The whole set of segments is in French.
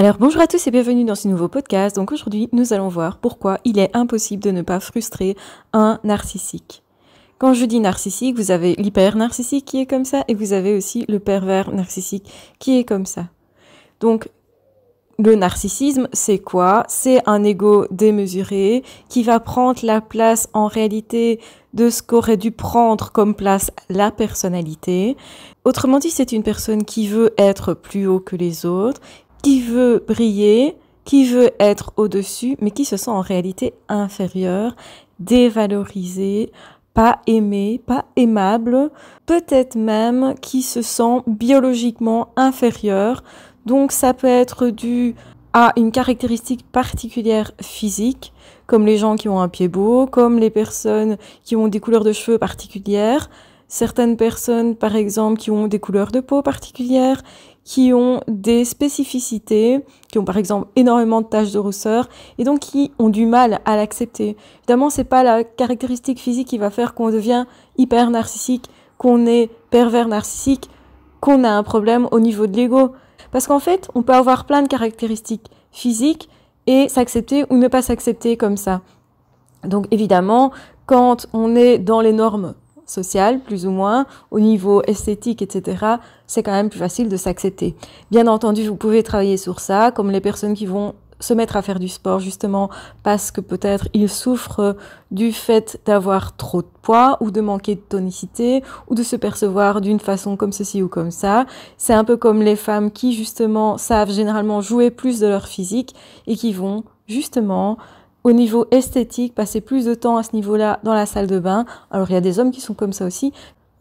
Alors bonjour à tous et bienvenue dans ce nouveau podcast. Donc aujourd'hui nous allons voir pourquoi il est impossible de ne pas frustrer un narcissique. Quand je dis narcissique, vous avez l'hyper narcissique qui est comme ça et vous avez aussi le pervers narcissique qui est comme ça. Donc le narcissisme, c'est quoi C'est un ego démesuré qui va prendre la place en réalité de ce qu'aurait dû prendre comme place la personnalité. Autrement dit, c'est une personne qui veut être plus haut que les autres, qui veut briller, qui veut être au-dessus, mais qui se sent en réalité inférieur, dévalorisé, pas aimé, pas aimable, peut-être même qui se sent biologiquement inférieur. Donc ça peut être dû à une caractéristique particulière physique, comme les gens qui ont un pied beau, comme les personnes qui ont des couleurs de cheveux particulières, certaines personnes par exemple qui ont des couleurs de peau particulières, qui ont des spécificités, qui ont par exemple énormément de taches de rousseur, et donc qui ont du mal à l'accepter. Évidemment, c'est pas la caractéristique physique qui va faire qu'on devient hyper narcissique, qu'on est pervers narcissique, qu'on a un problème au niveau de l'ego. Parce qu'en fait, on peut avoir plein de caractéristiques physiques et s'accepter ou ne pas s'accepter comme ça. Donc évidemment, quand on est dans les normes social, plus ou moins, au niveau esthétique, etc., c'est quand même plus facile de s'accepter. Bien entendu, vous pouvez travailler sur ça, comme les personnes qui vont se mettre à faire du sport justement parce que peut-être ils souffrent du fait d'avoir trop de poids ou de manquer de tonicité ou de se percevoir d'une façon comme ceci ou comme ça. C'est un peu comme les femmes qui justement savent généralement jouer plus de leur physique et qui vont justement au niveau esthétique, passer plus de temps à ce niveau-là dans la salle de bain. Alors il y a des hommes qui sont comme ça aussi,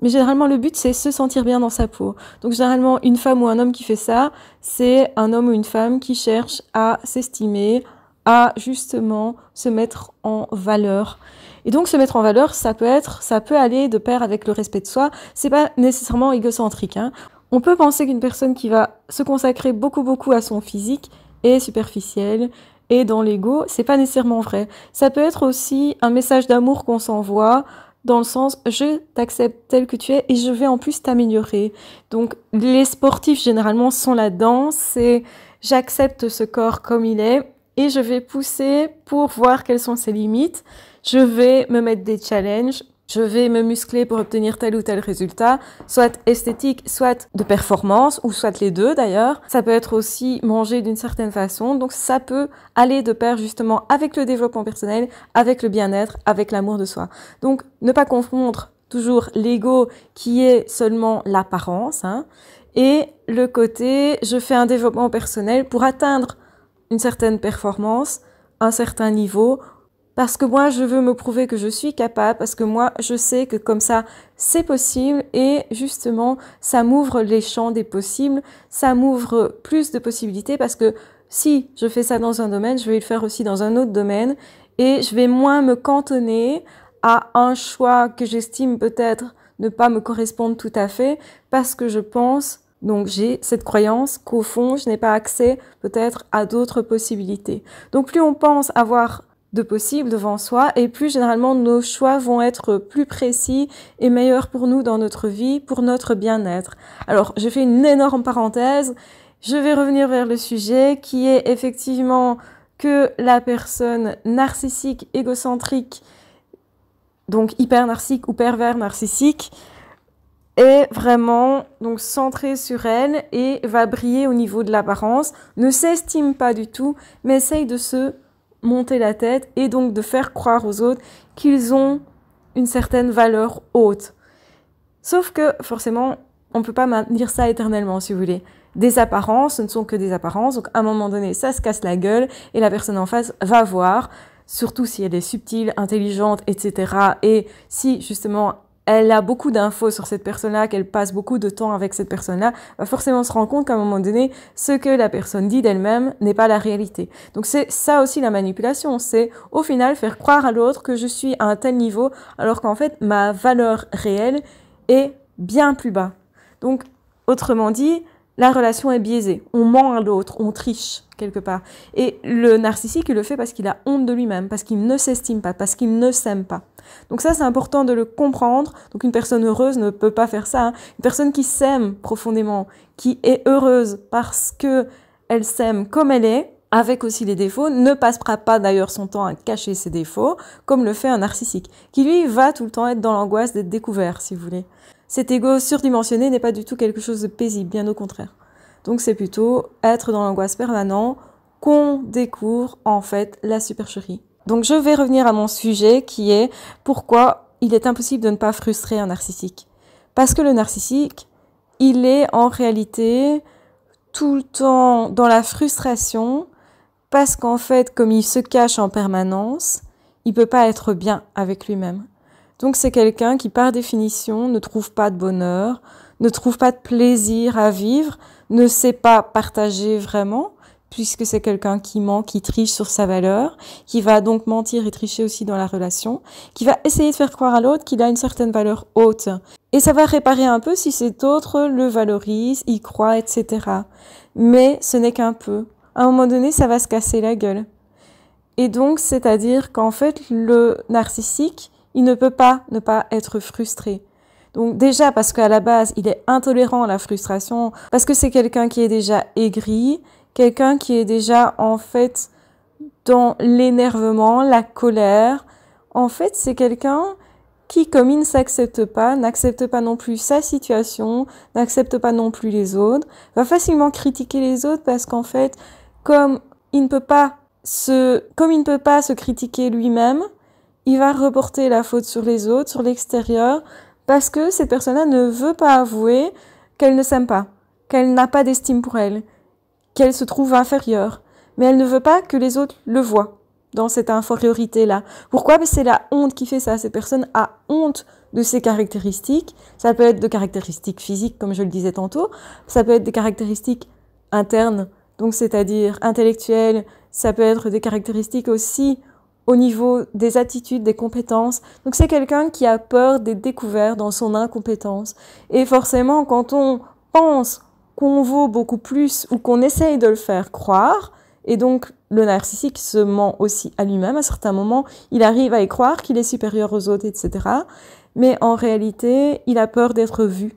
mais généralement, le but, c'est se sentir bien dans sa peau. Donc, généralement, une femme ou un homme qui fait ça, c'est un homme ou une femme qui cherche à s'estimer, à justement se mettre en valeur. Et donc, se mettre en valeur, ça peut être, ça peut aller de pair avec le respect de soi. C'est pas nécessairement égocentrique. Hein. On peut penser qu'une personne qui va se consacrer beaucoup, beaucoup à son physique est superficielle, et dans l'ego, c'est pas nécessairement vrai. Ça peut être aussi un message d'amour qu'on s'envoie dans le sens je t'accepte tel que tu es et je vais en plus t'améliorer. Donc les sportifs généralement sont là-dedans, c'est j'accepte ce corps comme il est et je vais pousser pour voir quelles sont ses limites. Je vais me mettre des challenges je vais me muscler pour obtenir tel ou tel résultat, soit esthétique, soit de performance, ou soit les deux d'ailleurs. Ça peut être aussi manger d'une certaine façon, donc ça peut aller de pair justement avec le développement personnel, avec le bien-être, avec l'amour de soi. Donc ne pas confondre toujours l'ego qui est seulement l'apparence, hein, et le côté je fais un développement personnel pour atteindre une certaine performance, un certain niveau parce que moi je veux me prouver que je suis capable, parce que moi je sais que comme ça c'est possible et justement ça m'ouvre les champs des possibles, ça m'ouvre plus de possibilités parce que si je fais ça dans un domaine, je vais le faire aussi dans un autre domaine et je vais moins me cantonner à un choix que j'estime peut-être ne pas me correspondre tout à fait parce que je pense donc j'ai cette croyance qu'au fond, je n'ai pas accès peut-être à d'autres possibilités. Donc plus on pense avoir de possible devant soi et plus généralement nos choix vont être plus précis et meilleurs pour nous dans notre vie, pour notre bien-être. Alors je fais une énorme parenthèse, je vais revenir vers le sujet qui est effectivement que la personne narcissique, égocentrique, donc hyper narcissique ou pervers narcissique, est vraiment donc centrée sur elle et va briller au niveau de l'apparence, ne s'estime pas du tout, mais essaye de se monter la tête et donc de faire croire aux autres qu'ils ont une certaine valeur haute. Sauf que forcément, on ne peut pas maintenir ça éternellement, si vous voulez. Des apparences, ce ne sont que des apparences, donc à un moment donné, ça se casse la gueule et la personne en face va voir, surtout si elle est subtile, intelligente, etc. Et si justement elle a beaucoup d'infos sur cette personne-là, qu'elle passe beaucoup de temps avec cette personne-là, va bah, forcément se rendre compte qu'à un moment donné, ce que la personne dit d'elle-même n'est pas la réalité. Donc c'est ça aussi la manipulation, c'est au final faire croire à l'autre que je suis à un tel niveau, alors qu'en fait ma valeur réelle est bien plus bas. Donc autrement dit, la relation est biaisée. On ment à l'autre, on triche quelque part. Et le narcissique, il le fait parce qu'il a honte de lui-même, parce qu'il ne s'estime pas, parce qu'il ne s'aime pas. Donc ça, c'est important de le comprendre. Donc une personne heureuse ne peut pas faire ça. Hein. Une personne qui s'aime profondément, qui est heureuse parce que elle s'aime comme elle est, avec aussi les défauts, ne passera pas d'ailleurs son temps à cacher ses défauts, comme le fait un narcissique, qui lui va tout le temps être dans l'angoisse d'être découvert, si vous voulez. Cet ego surdimensionné n'est pas du tout quelque chose de paisible, bien au contraire. Donc c'est plutôt être dans l'angoisse permanente qu'on découvre en fait la supercherie. Donc je vais revenir à mon sujet qui est pourquoi il est impossible de ne pas frustrer un narcissique. Parce que le narcissique, il est en réalité tout le temps dans la frustration parce qu'en fait, comme il se cache en permanence, il peut pas être bien avec lui-même. Donc c'est quelqu'un qui par définition ne trouve pas de bonheur, ne trouve pas de plaisir à vivre, ne sait pas partager vraiment, puisque c'est quelqu'un qui ment, qui triche sur sa valeur, qui va donc mentir et tricher aussi dans la relation, qui va essayer de faire croire à l'autre qu'il a une certaine valeur haute. Et ça va réparer un peu si cet autre le valorise, y croit, etc. Mais ce n'est qu'un peu. À un moment donné, ça va se casser la gueule. Et donc, c'est-à-dire qu'en fait, le narcissique, il ne peut pas ne pas être frustré. Donc déjà parce qu'à la base, il est intolérant à la frustration, parce que c'est quelqu'un qui est déjà aigri, quelqu'un qui est déjà en fait dans l'énervement, la colère. En fait, c'est quelqu'un qui, comme il ne s'accepte pas, n'accepte pas non plus sa situation, n'accepte pas non plus les autres, va facilement critiquer les autres parce qu'en fait, comme il ne peut pas se, comme il ne peut pas se critiquer lui-même, il va reporter la faute sur les autres, sur l'extérieur, parce que cette personne-là ne veut pas avouer qu'elle ne s'aime pas, qu'elle n'a pas d'estime pour elle, qu'elle se trouve inférieure. Mais elle ne veut pas que les autres le voient dans cette infériorité-là. Pourquoi mais c'est la honte qui fait ça. Cette personne a honte de ses caractéristiques. Ça peut être de caractéristiques physiques, comme je le disais tantôt. Ça peut être des caractéristiques internes, donc c'est-à-dire intellectuelles. Ça peut être des caractéristiques aussi au niveau des attitudes, des compétences. Donc c'est quelqu'un qui a peur des découvert dans son incompétence. Et forcément, quand on pense qu'on vaut beaucoup plus ou qu'on essaye de le faire croire, et donc le narcissique se ment aussi à lui-même à certains moments, il arrive à y croire qu'il est supérieur aux autres, etc. Mais en réalité, il a peur d'être vu.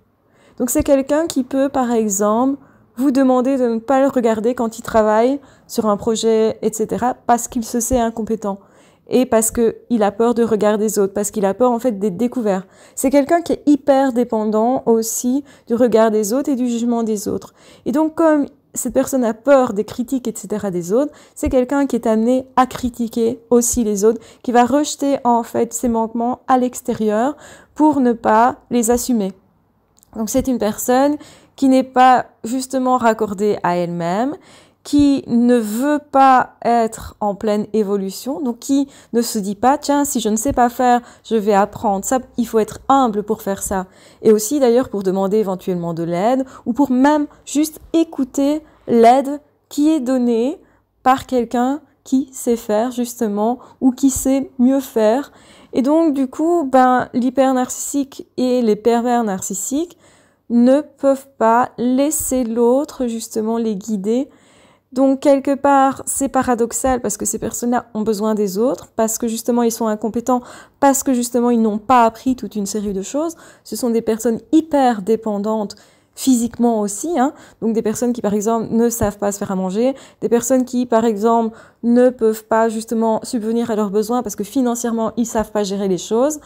Donc c'est quelqu'un qui peut, par exemple, vous demander de ne pas le regarder quand il travaille sur un projet, etc., parce qu'il se sait incompétent et parce qu'il a peur de regard des autres, parce qu'il a peur en fait d'être découvert. C'est quelqu'un qui est hyper dépendant aussi du regard des autres et du jugement des autres. Et donc comme cette personne a peur des critiques, etc. des autres, c'est quelqu'un qui est amené à critiquer aussi les autres, qui va rejeter en fait ses manquements à l'extérieur pour ne pas les assumer. Donc c'est une personne qui n'est pas justement raccordée à elle-même, qui ne veut pas être en pleine évolution, donc qui ne se dit pas, tiens, si je ne sais pas faire, je vais apprendre. Ça, il faut être humble pour faire ça. Et aussi d'ailleurs pour demander éventuellement de l'aide ou pour même juste écouter l'aide qui est donnée par quelqu'un qui sait faire justement ou qui sait mieux faire. Et donc du coup, ben, l'hyper-narcissique et les pervers narcissiques ne peuvent pas laisser l'autre justement les guider donc quelque part, c'est paradoxal parce que ces personnes-là ont besoin des autres, parce que justement ils sont incompétents, parce que justement ils n'ont pas appris toute une série de choses. Ce sont des personnes hyper dépendantes physiquement aussi, hein. donc des personnes qui par exemple ne savent pas se faire à manger, des personnes qui par exemple ne peuvent pas justement subvenir à leurs besoins parce que financièrement ils savent pas gérer les choses.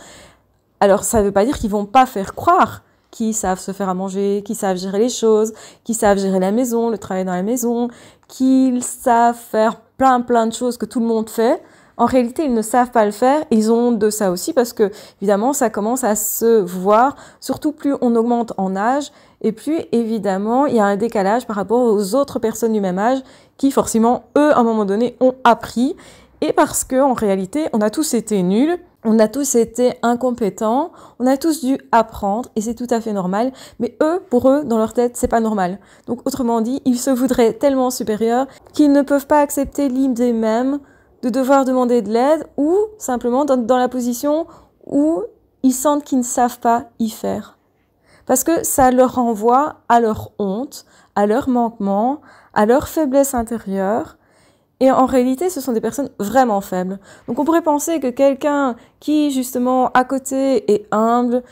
Alors ça ne veut pas dire qu'ils vont pas faire croire qui savent se faire à manger, qui savent gérer les choses, qui savent gérer la maison, le travail dans la maison, qui savent faire plein plein de choses que tout le monde fait. En réalité, ils ne savent pas le faire. Ils ont de ça aussi parce que, évidemment, ça commence à se voir. Surtout plus on augmente en âge et plus, évidemment, il y a un décalage par rapport aux autres personnes du même âge qui, forcément, eux, à un moment donné, ont appris. Et parce que, en réalité, on a tous été nuls on a tous été incompétents, on a tous dû apprendre et c'est tout à fait normal. Mais eux, pour eux, dans leur tête, c'est pas normal. Donc autrement dit, ils se voudraient tellement supérieurs qu'ils ne peuvent pas accepter l'idée même de devoir demander de l'aide ou simplement dans, dans la position où ils sentent qu'ils ne savent pas y faire. Parce que ça leur renvoie à leur honte, à leur manquement, à leur faiblesse intérieure, et en réalité, ce sont des personnes vraiment faibles. Donc on pourrait penser que quelqu'un qui, justement, à côté est humble,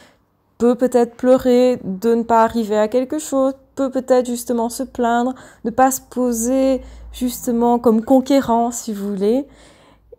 peut peut-être pleurer de ne pas arriver à quelque chose, peut peut-être justement se plaindre, ne pas se poser justement comme conquérant, si vous voulez,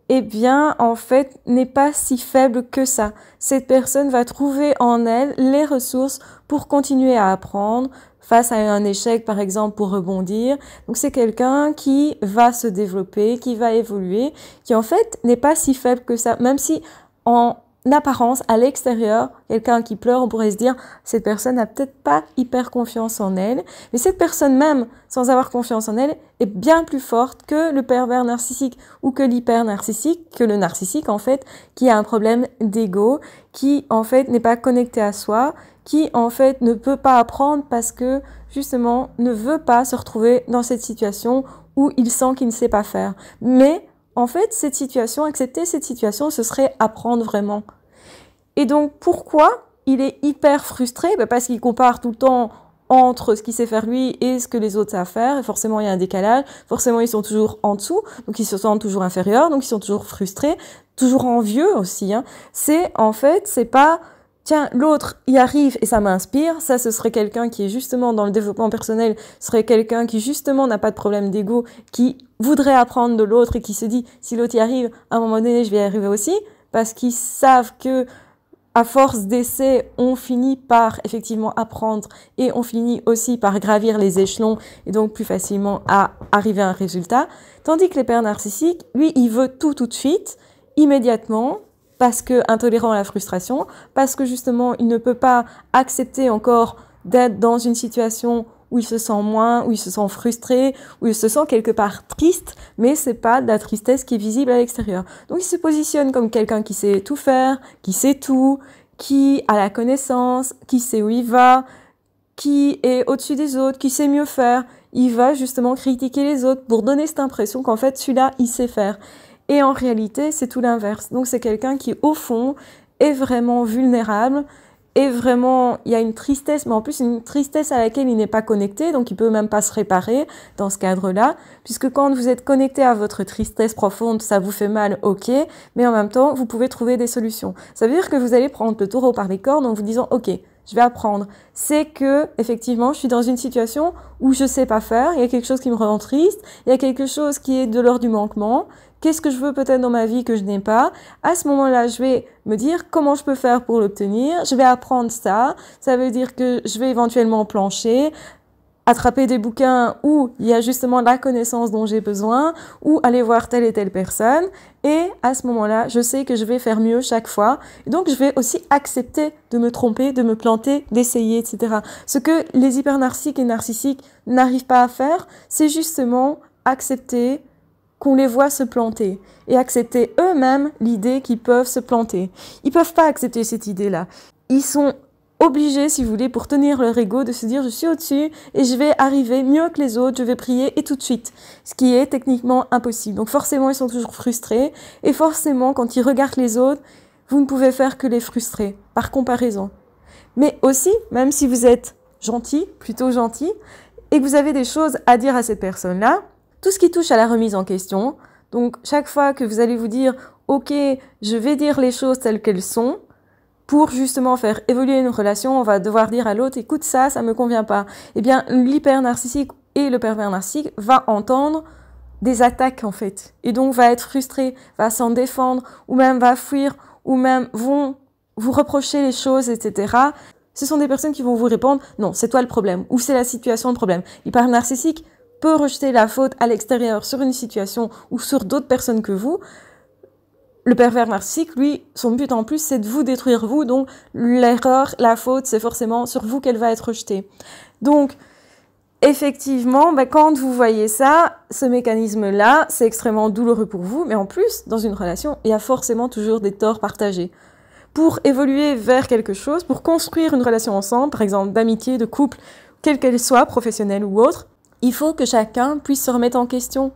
eh bien, en fait, n'est pas si faible que ça. Cette personne va trouver en elle les ressources pour continuer à apprendre, face à un échec, par exemple, pour rebondir. Donc c'est quelqu'un qui va se développer, qui va évoluer, qui en fait n'est pas si faible que ça, même si en apparence, à l'extérieur, quelqu'un qui pleure, on pourrait se dire, cette personne n'a peut-être pas hyper confiance en elle, mais cette personne même, sans avoir confiance en elle, est bien plus forte que le pervers narcissique ou que l'hyper narcissique, que le narcissique en fait, qui a un problème d'ego, qui en fait n'est pas connecté à soi, qui en fait ne peut pas apprendre parce que justement ne veut pas se retrouver dans cette situation où il sent qu'il ne sait pas faire. Mais en fait, cette situation, accepter cette situation, ce serait apprendre vraiment. Et donc, pourquoi il est hyper frustré bah, Parce qu'il compare tout le temps entre ce qu'il sait faire lui et ce que les autres savent faire. Et forcément, il y a un décalage. Forcément, ils sont toujours en dessous. Donc, ils se sentent toujours inférieurs. Donc, ils sont toujours frustrés. Toujours envieux aussi. Hein. C'est, en fait, c'est pas tiens, l'autre y arrive et ça m'inspire. Ça, ce serait quelqu'un qui est justement dans le développement personnel, serait quelqu'un qui justement n'a pas de problème d'ego, qui voudrait apprendre de l'autre et qui se dit, si l'autre y arrive, à un moment donné, je vais y arriver aussi, parce qu'ils savent que à force d'essais, on finit par effectivement apprendre et on finit aussi par gravir les échelons et donc plus facilement à arriver à un résultat. Tandis que les pères narcissiques, lui, il veut tout tout de suite, immédiatement, parce que intolérant à la frustration, parce que justement il ne peut pas accepter encore d'être dans une situation où il se sent moins, où il se sent frustré, où il se sent quelque part triste, mais c'est pas de la tristesse qui est visible à l'extérieur. Donc il se positionne comme quelqu'un qui sait tout faire, qui sait tout, qui a la connaissance, qui sait où il va, qui est au-dessus des autres, qui sait mieux faire. Il va justement critiquer les autres pour donner cette impression qu'en fait celui-là, il sait faire. Et en réalité, c'est tout l'inverse. Donc c'est quelqu'un qui, au fond, est vraiment vulnérable, et vraiment, il y a une tristesse, mais en plus une tristesse à laquelle il n'est pas connecté, donc il peut même pas se réparer dans ce cadre-là, puisque quand vous êtes connecté à votre tristesse profonde, ça vous fait mal, ok, mais en même temps, vous pouvez trouver des solutions. Ça veut dire que vous allez prendre le taureau par les cornes en vous disant, ok, je vais apprendre. C'est que, effectivement, je suis dans une situation où je sais pas faire, il y a quelque chose qui me rend triste, il y a quelque chose qui est de l'ordre du manquement. Qu'est-ce que je veux peut-être dans ma vie que je n'ai pas À ce moment-là, je vais me dire comment je peux faire pour l'obtenir. Je vais apprendre ça. Ça veut dire que je vais éventuellement plancher attraper des bouquins où il y a justement la connaissance dont j'ai besoin, ou aller voir telle et telle personne. Et à ce moment-là, je sais que je vais faire mieux chaque fois. donc, je vais aussi accepter de me tromper, de me planter, d'essayer, etc. Ce que les hypernarciques et narcissiques n'arrivent pas à faire, c'est justement accepter qu'on les voit se planter et accepter eux-mêmes l'idée qu'ils peuvent se planter. Ils peuvent pas accepter cette idée-là. Ils sont obligés, si vous voulez, pour tenir leur ego, de se dire je suis au-dessus et je vais arriver mieux que les autres, je vais prier et tout de suite. Ce qui est techniquement impossible. Donc forcément, ils sont toujours frustrés et forcément, quand ils regardent les autres, vous ne pouvez faire que les frustrer, par comparaison. Mais aussi, même si vous êtes gentil, plutôt gentil, et que vous avez des choses à dire à cette personne-là, tout ce qui touche à la remise en question, donc chaque fois que vous allez vous dire, OK, je vais dire les choses telles qu'elles sont, pour justement faire évoluer une relation, on va devoir dire à l'autre, écoute ça, ça me convient pas. Eh bien, l'hyper narcissique et le pervers narcissique va entendre des attaques en fait, et donc va être frustré, va s'en défendre, ou même va fuir, ou même vont vous reprocher les choses, etc. Ce sont des personnes qui vont vous répondre, non, c'est toi le problème, ou c'est la situation le problème. L'hyper narcissique peut rejeter la faute à l'extérieur sur une situation ou sur d'autres personnes que vous, le pervers narcissique, lui, son but en plus, c'est de vous détruire vous. Donc l'erreur, la faute, c'est forcément sur vous qu'elle va être rejetée. Donc effectivement, bah, quand vous voyez ça, ce mécanisme-là, c'est extrêmement douloureux pour vous. Mais en plus, dans une relation, il y a forcément toujours des torts partagés. Pour évoluer vers quelque chose, pour construire une relation ensemble, par exemple d'amitié, de couple, quelle qu'elle soit, professionnelle ou autre, il faut que chacun puisse se remettre en question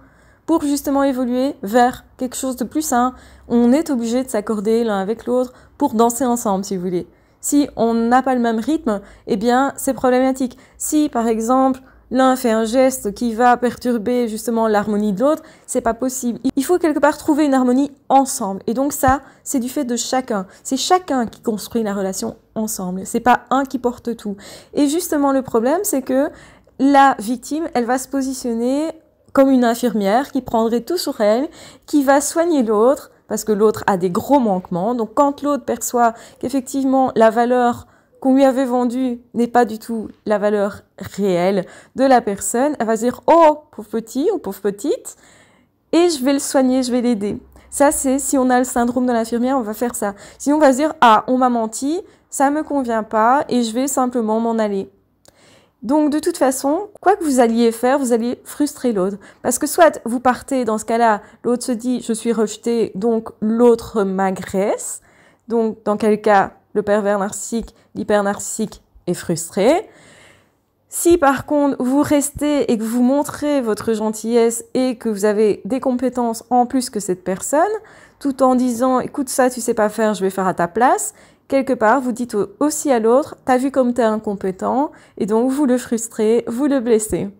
pour justement évoluer vers quelque chose de plus sain, on est obligé de s'accorder l'un avec l'autre pour danser ensemble, si vous voulez. Si on n'a pas le même rythme, eh bien, c'est problématique. Si, par exemple, l'un fait un geste qui va perturber justement l'harmonie de l'autre, c'est pas possible. Il faut quelque part trouver une harmonie ensemble. Et donc ça, c'est du fait de chacun. C'est chacun qui construit la relation ensemble. C'est pas un qui porte tout. Et justement, le problème, c'est que la victime, elle va se positionner comme une infirmière qui prendrait tout sur elle, qui va soigner l'autre, parce que l'autre a des gros manquements. Donc quand l'autre perçoit qu'effectivement la valeur qu'on lui avait vendue n'est pas du tout la valeur réelle de la personne, elle va dire Oh, pauvre petit ou pauvre petite, et je vais le soigner, je vais l'aider. Ça, c'est si on a le syndrome de l'infirmière, on va faire ça. Sinon, on va se dire Ah, on m'a menti, ça ne me convient pas, et je vais simplement m'en aller. Donc de toute façon, quoi que vous alliez faire, vous alliez frustrer l'autre. Parce que soit vous partez, dans ce cas-là, l'autre se dit je suis rejeté, donc l'autre m'agresse. Donc dans quel cas le pervers narcissique, l'hyper narcissique est frustré. Si par contre vous restez et que vous montrez votre gentillesse et que vous avez des compétences en plus que cette personne, tout en disant écoute ça tu sais pas faire, je vais faire à ta place, quelque part, vous dites aussi à l'autre, t'as vu comme t'es incompétent, et donc vous le frustrez, vous le blessez.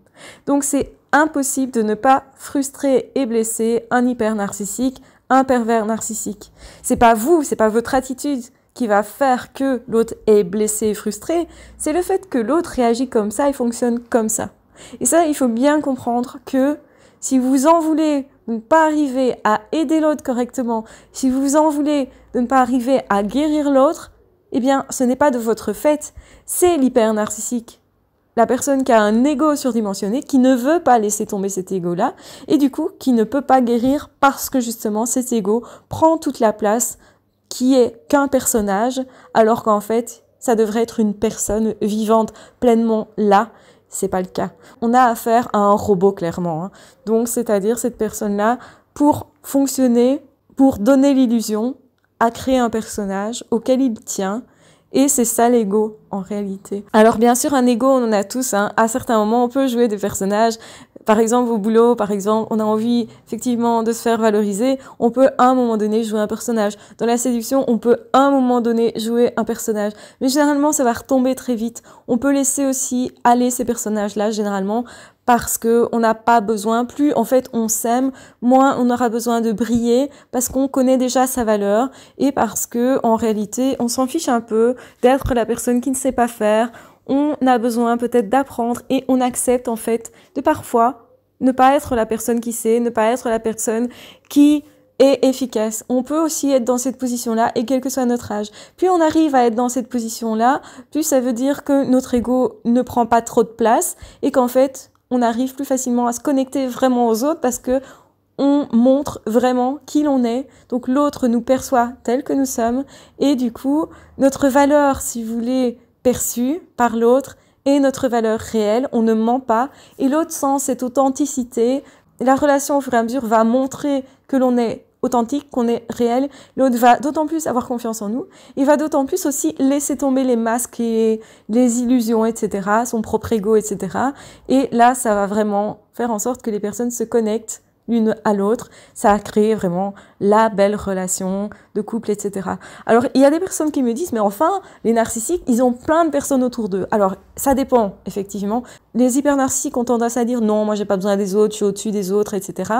Donc c'est impossible de ne pas frustrer et blesser un hyper narcissique, un pervers narcissique. C'est pas vous, c'est pas votre attitude qui va faire que l'autre est blessé et frustré, c'est le fait que l'autre réagit comme ça et fonctionne comme ça. Et ça, il faut bien comprendre que si vous en voulez de ne pas arriver à aider l'autre correctement, si vous en voulez de ne pas arriver à guérir l'autre, eh bien, ce n'est pas de votre fait, c'est l'hyper narcissique. La personne qui a un ego surdimensionné, qui ne veut pas laisser tomber cet ego-là, et du coup, qui ne peut pas guérir parce que justement cet ego prend toute la place qui est qu'un personnage, alors qu'en fait, ça devrait être une personne vivante pleinement là, c'est pas le cas. On a affaire à un robot clairement. Hein. Donc c'est-à-dire cette personne-là, pour fonctionner, pour donner l'illusion, à créer un personnage auquel il tient et c'est ça l'ego en réalité. Alors bien sûr, un ego, on en a tous. Hein. À certains moments, on peut jouer des personnages. Par exemple, au boulot, par exemple, on a envie effectivement de se faire valoriser. On peut à un moment donné jouer un personnage. Dans la séduction, on peut à un moment donné jouer un personnage. Mais généralement, ça va retomber très vite. On peut laisser aussi aller ces personnages-là, généralement, parce que on n'a pas besoin plus en fait on s'aime moins on aura besoin de briller parce qu'on connaît déjà sa valeur et parce que en réalité on s'en fiche un peu d'être la personne qui ne sait pas faire on a besoin peut-être d'apprendre et on accepte en fait de parfois ne pas être la personne qui sait ne pas être la personne qui est efficace. On peut aussi être dans cette position-là et quel que soit notre âge. Plus on arrive à être dans cette position-là, plus ça veut dire que notre ego ne prend pas trop de place et qu'en fait, on arrive plus facilement à se connecter vraiment aux autres parce que on montre vraiment qui l'on est. Donc l'autre nous perçoit tel que nous sommes et du coup, notre valeur, si vous voulez, perçue par l'autre est notre valeur réelle, on ne ment pas. Et l'autre sens, cette authenticité, la relation au fur et à mesure va montrer que l'on est authentique, qu'on est réel, l'autre va d'autant plus avoir confiance en nous, il va d'autant plus aussi laisser tomber les masques et les illusions, etc., son propre ego, etc. Et là, ça va vraiment faire en sorte que les personnes se connectent l'une à l'autre, ça a créé vraiment la belle relation de couple, etc. Alors, il y a des personnes qui me disent, mais enfin, les narcissiques, ils ont plein de personnes autour d'eux. Alors, ça dépend, effectivement. Les hypernarcissiques ont tendance à dire, non, moi, j'ai pas besoin des autres, je suis au-dessus des autres, etc.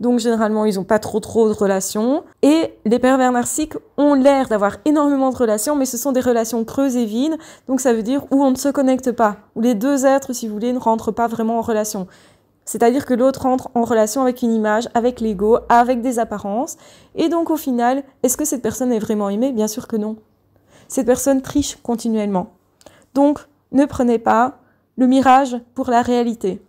Donc, généralement, ils ont pas trop, trop de relations. Et les pervers narcissiques ont l'air d'avoir énormément de relations, mais ce sont des relations creuses et vides. Donc, ça veut dire où on ne se connecte pas, où les deux êtres, si vous voulez, ne rentrent pas vraiment en relation. C'est-à-dire que l'autre entre en relation avec une image, avec l'ego, avec des apparences. Et donc au final, est-ce que cette personne est vraiment aimée Bien sûr que non. Cette personne triche continuellement. Donc ne prenez pas le mirage pour la réalité.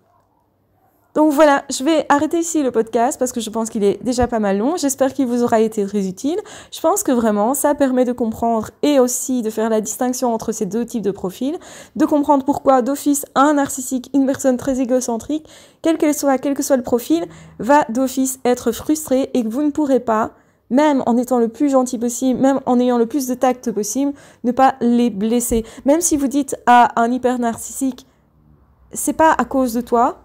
Donc voilà, je vais arrêter ici le podcast parce que je pense qu'il est déjà pas mal long. J'espère qu'il vous aura été très utile. Je pense que vraiment, ça permet de comprendre et aussi de faire la distinction entre ces deux types de profils, de comprendre pourquoi d'office un narcissique, une personne très égocentrique, quel qu'elle soit, quel que soit le profil, va d'office être frustré et que vous ne pourrez pas même en étant le plus gentil possible, même en ayant le plus de tact possible, ne pas les blesser. Même si vous dites à un hyper narcissique, c'est pas à cause de toi,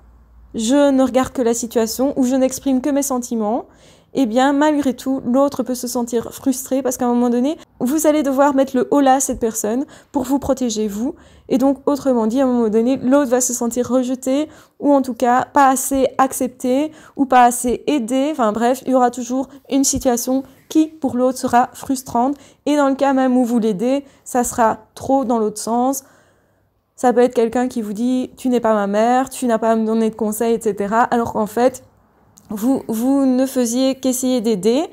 je ne regarde que la situation ou je n'exprime que mes sentiments, eh bien malgré tout, l'autre peut se sentir frustré parce qu'à un moment donné, vous allez devoir mettre le haut là à cette personne pour vous protéger vous. Et donc, autrement dit, à un moment donné, l'autre va se sentir rejeté ou en tout cas pas assez accepté ou pas assez aidé. Enfin bref, il y aura toujours une situation qui pour l'autre sera frustrante et dans le cas même où vous l'aidez, ça sera trop dans l'autre sens ça peut être quelqu'un qui vous dit tu n'es pas ma mère, tu n'as pas à me donner de conseils, etc. Alors qu'en fait, vous, vous ne faisiez qu'essayer d'aider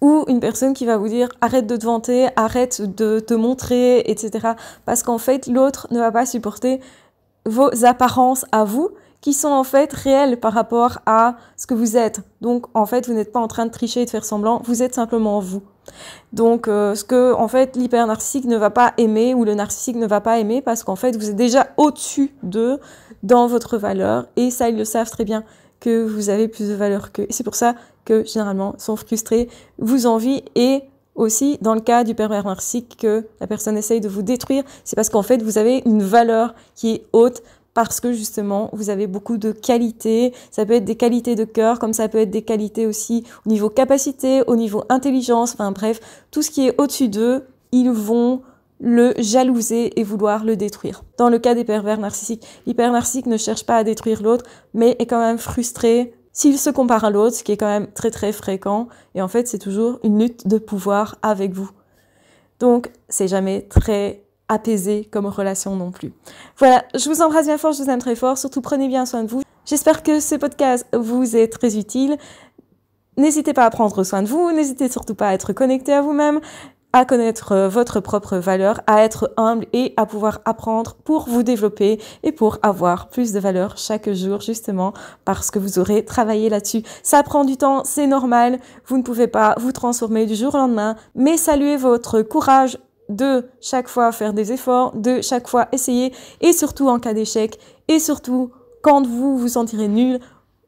ou une personne qui va vous dire arrête de te vanter, arrête de te montrer, etc. Parce qu'en fait, l'autre ne va pas supporter vos apparences à vous qui sont en fait réels par rapport à ce que vous êtes. Donc en fait, vous n'êtes pas en train de tricher et de faire semblant, vous êtes simplement vous. Donc euh, ce que en fait l'hyper narcissique ne va pas aimer ou le narcissique ne va pas aimer parce qu'en fait, vous êtes déjà au-dessus d'eux dans votre valeur et ça ils le savent très bien que vous avez plus de valeur qu'eux. c'est pour ça que généralement sont frustrés, vous envient et aussi dans le cas du pervers narcissique que la personne essaye de vous détruire, c'est parce qu'en fait vous avez une valeur qui est haute parce que justement, vous avez beaucoup de qualités. Ça peut être des qualités de cœur, comme ça peut être des qualités aussi au niveau capacité, au niveau intelligence, enfin bref, tout ce qui est au-dessus d'eux, ils vont le jalouser et vouloir le détruire. Dans le cas des pervers narcissiques, l'hyper-narcissique ne cherche pas à détruire l'autre, mais est quand même frustré s'il se compare à l'autre, ce qui est quand même très très fréquent. Et en fait, c'est toujours une lutte de pouvoir avec vous. Donc, c'est jamais très apaisé comme relation non plus. Voilà, je vous embrasse bien fort, je vous aime très fort, surtout prenez bien soin de vous. J'espère que ce podcast vous est très utile. N'hésitez pas à prendre soin de vous, n'hésitez surtout pas à être connecté à vous-même, à connaître euh, votre propre valeur, à être humble et à pouvoir apprendre pour vous développer et pour avoir plus de valeur chaque jour justement parce que vous aurez travaillé là-dessus. Ça prend du temps, c'est normal, vous ne pouvez pas vous transformer du jour au lendemain, mais saluez votre courage, de chaque fois faire des efforts, de chaque fois essayer, et surtout en cas d'échec, et surtout quand vous vous sentirez nul,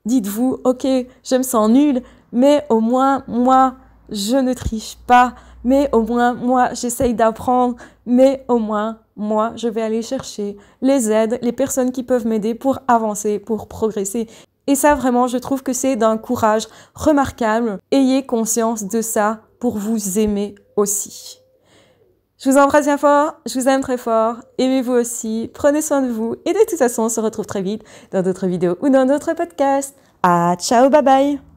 dites-vous, ok, je me sens nul, mais au moins moi, je ne triche pas, mais au moins moi, j'essaye d'apprendre, mais au moins moi, je vais aller chercher les aides, les personnes qui peuvent m'aider pour avancer, pour progresser. Et ça, vraiment, je trouve que c'est d'un courage remarquable. Ayez conscience de ça pour vous aimer aussi. Je vous embrasse bien fort, je vous aime très fort, aimez-vous aussi, prenez soin de vous et de toute façon on se retrouve très vite dans d'autres vidéos ou dans d'autres podcasts. À ah, ciao, bye bye